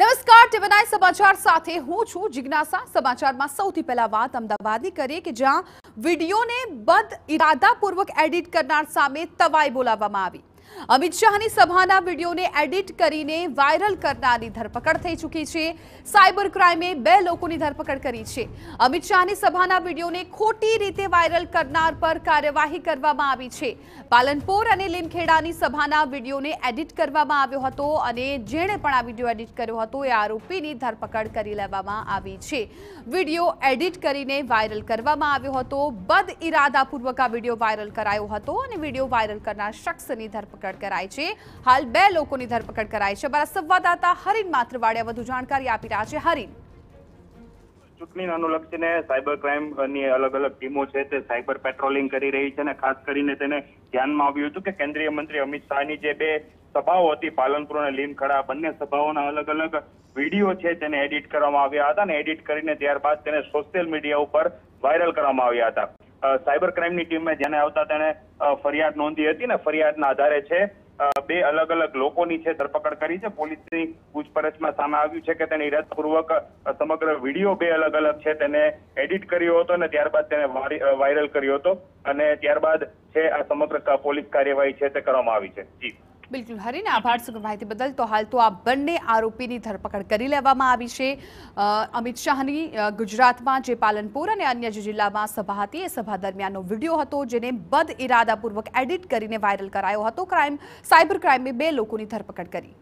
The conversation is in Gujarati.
નમસ્કાર ટીવનાઈ સમાચાર સાથે હું છું જિજ્ઞાસા સમાચારમાં સૌથી પહેલા વાત અમદાવાદની કરીએ કે જ્યાં વિડીયોને બદ ઇરાદાપૂર્વક એડિટ કરનાર સામે તવાઈ બોલાવવામાં આવી અમિત શાહની સભાના વિડીયોને એડિટ કરીને વાયરલ કરનારની ધરપકડ થઈ ચૂકી છે સાયબર ક્રાઇમે બે લોકોની ધરપકડ કરી છે અમિત શાહની સભાના વિડીયોને ખોટી રીતે વાયરલ કરનાર પર કાર્યવાહી કરવામાં આવી છે પાલનપુર અને લીમખેડાની સભાના વિડીયોને એડિટ કરવામાં આવ્યો હતો અને જેણે પણ આ વિડીયો એડિટ કર્યો હતો એ આરોપીની ધરપકડ કરી લેવામાં આવી છે વિડીયો એડિટ કરીને વાયરલ કરવામાં આવ્યો હતો બદ ઇરાદાપૂર્વક આ વિડીયો વાયરલ કરાયો હતો અને વિડીયો વાયરલ કરનાર શખ્સની ધરપકડ ધરપકડ કરાઈ છે હાલ બે લોકોની ધરપકડ કરાઈ છે અમારા સંવાદદાતા હરીન માત્રવાડિયા વધુ જાણકારી આપી રહ્યા છે હરીન ચૂંટણીને અનુલક્ષીને સાયબર ક્રાઇમની અલગ અલગ ટીમો છે તે સાયબર પેટ્રોલિંગ કરી રહી છે અને ખાસ કરીને તેને ધ્યાનમાં આવ્યું હતું કે કેન્દ્રીય મંત્રી અમિત શાહની જે બે સભાઓ હતી પાલનપુર અને લીમખડા બંને સભાઓના અલગ અલગ વિડીયો છે તેને એડિટ કરવામાં આવ્યા હતા અને એડિટ કરીને ત્યારબાદ તેને સોશિયલ મીડિયા ઉપર વાયરલ કરવામાં આવ્યા હતા સાયબર ક્રાઇમની ટીમે જેને આવતા તેણે ફરિયાદ નોંધી હતી ને ફરિયાદના આધારે છે બે અલગ અલગ લોકોની છે ધરપકડ કરી છે પોલીસની પૂછપરછમાં સામે આવ્યું છે કે તેને ઇરાદપૂર્વક સમગ્ર વિડીયો બે અલગ અલગ છે તેને એડિટ કર્યો હતો અને ત્યારબાદ તેને વાયરલ કર્યો હતો અને ત્યારબાદ છે આ સમગ્ર પોલીસ કાર્યવાહી છે તે કરવામાં આવી છે જી બિલકુલ હરીને આભાર સુગર માહિતી બદલ તો હાલ તો આ બંને આરોપીની ધરપકડ કરી લેવામાં આવી છે અમિત શાહની ગુજરાતમાં જે પાલનપુર અને અન્ય જિલ્લામાં સભા હતી એ સભા દરમિયાનનો વિડીયો હતો જેને બદ ઇરાદાપૂર્વક એડિટ કરીને વાયરલ કરાયો હતો ક્રાઇમ સાયબર ક્રાઇમે બે લોકોની ધરપકડ કરી